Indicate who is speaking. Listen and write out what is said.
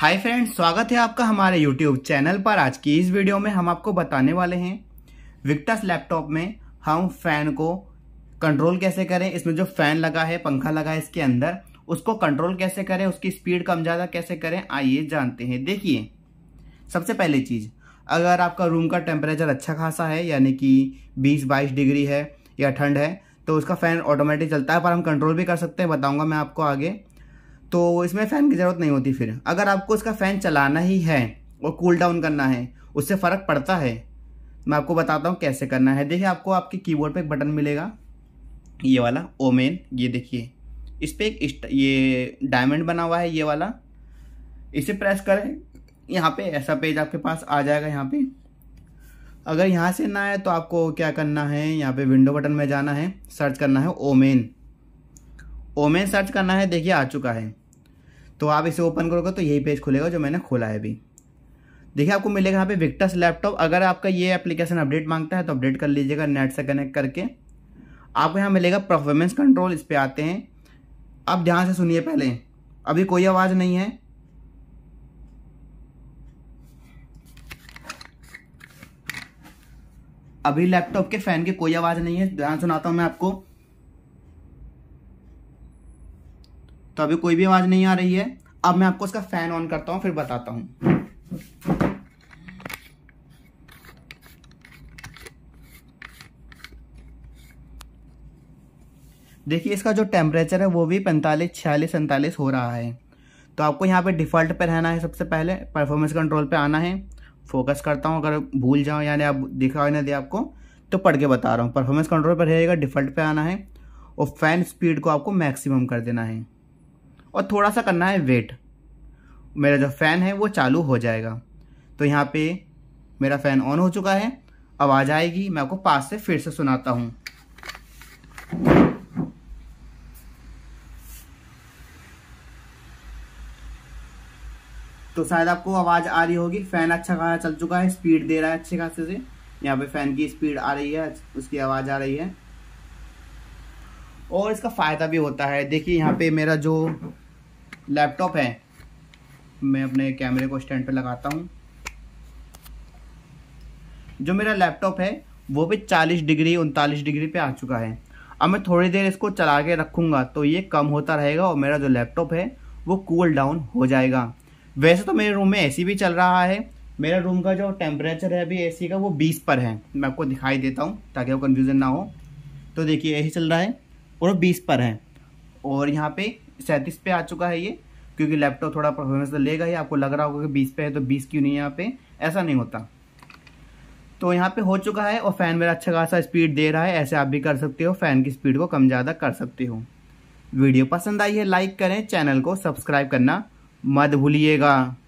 Speaker 1: hi friends स्वागत है आपका हमारे यूट्यूब चैनल पर आज की इस वीडियो में हम आपको बताने वाले हैं विक्टस लैपटॉप में हम फैन को कंट्रोल कैसे करें इसमें जो फैन लगा है पंखा लगा है इसके अंदर उसको कंट्रोल कैसे करें उसकी स्पीड कम ज़्यादा कैसे करें आइए जानते हैं देखिए सबसे पहले चीज़ अगर आपका रूम का टेम्परेचर अच्छा खासा है यानी कि बीस बाईस डिग्री है या ठंड है तो उसका फ़ैन ऑटोमेटिक चलता है पर हम कंट्रोल भी कर सकते हैं बताऊँगा मैं आपको आगे तो इसमें फ़ैन की ज़रूरत नहीं होती फिर अगर आपको इसका फ़ैन चलाना ही है और कूल डाउन करना है उससे फ़र्क पड़ता है मैं आपको बताता हूँ कैसे करना है देखिए आपको आपके कीबोर्ड पे एक बटन मिलेगा ये वाला ओमेन ये देखिए इस पर एक ये डायमंड बना हुआ है ये वाला इसे प्रेस करें यहाँ पे ऐसा पेज आपके पास आ जाएगा यहाँ पे अगर यहाँ से ना आए तो आपको क्या करना है यहाँ पे विंडो बटन में जाना है सर्च करना है ओमेन ओमेन सर्च करना है देखिए आ चुका है तो आप इसे ओपन करोगे तो यही पेज खुलेगा जो मैंने खोला है अभी देखिए आपको मिलेगा यहाँ पे विक्टस लैपटॉप अगर आपका ये एप्लीकेशन अपडेट मांगता है तो अपडेट कर लीजिएगा नेट से कनेक्ट करके आपको यहाँ मिलेगा परफॉर्मेंस कंट्रोल इस पर आते हैं आप ध्यान से सुनिए पहले अभी कोई आवाज़ नहीं है अभी लैपटॉप के फ़ैन की कोई आवाज़ नहीं है ध्यान सुनाता हूँ मैं आपको तो अभी कोई भी आवाज़ नहीं आ रही है अब मैं आपको इसका फैन ऑन करता हूँ फिर बताता हूँ देखिए इसका जो टेम्परेचर है वो भी पैंतालीस छियालीस सैंतालीस हो रहा है तो आपको यहाँ पे डिफ़ॉल्ट पे रहना है सबसे पहले परफॉर्मेंस कंट्रोल पे आना है फोकस करता हूँ अगर भूल जाओ यानी आप दिखा या ना दे आपको तो पढ़ के बता रहा हूँ परफॉर्मेंस कंट्रोल पर रहेगा डिफ़ॉल्ट पे आना है और फैन स्पीड को आपको मैक्सिमम कर देना है और थोड़ा सा करना है वेट मेरा जो फ़ैन है वो चालू हो जाएगा तो यहाँ पे मेरा फ़ैन ऑन हो चुका है आवाज़ आएगी मैं आपको पास से फिर से सुनाता हूँ तो शायद आपको आवाज़ आ रही होगी फ़ैन अच्छा खासा चल चुका है स्पीड दे रहा है अच्छे खासे से यहाँ पे फ़ैन की स्पीड आ रही है उसकी आवाज़ आ रही है और इसका फ़ायदा भी होता है देखिए यहाँ पे मेरा जो लैपटॉप है मैं अपने कैमरे को स्टैंड पे लगाता हूँ जो मेरा लैपटॉप है वो भी 40 डिग्री उनतालीस डिग्री पे आ चुका है अब मैं थोड़ी देर इसको चला के रखूँगा तो ये कम होता रहेगा और मेरा जो लैपटॉप है वो कूल डाउन हो जाएगा वैसे तो मेरे रूम में एसी भी चल रहा है मेरा रूम का जो टेम्परेचर है अभी एसी का वो 20 पर है मैं आपको दिखाई देता हूँ ताकि वो कन्फ्यूज़न ना हो तो देखिए एसी चल रहा है और बीस पर है और यहाँ पे सैंतीस पे आ चुका है ये क्योंकि लैपटॉप थोड़ा परफॉर्मेंस तो लेगा ही आपको लग रहा होगा कि बीस पे है तो बीस क्यों नहीं है यहाँ पे ऐसा नहीं होता तो यहाँ पे हो चुका है और फैन मेरा अच्छा खासा स्पीड दे रहा है ऐसे आप भी कर सकते हो फैन की स्पीड को कम ज़्यादा कर सकते हो वीडियो पसंद आई है लाइक करें चैनल को सब्सक्राइब करना मत भूलिएगा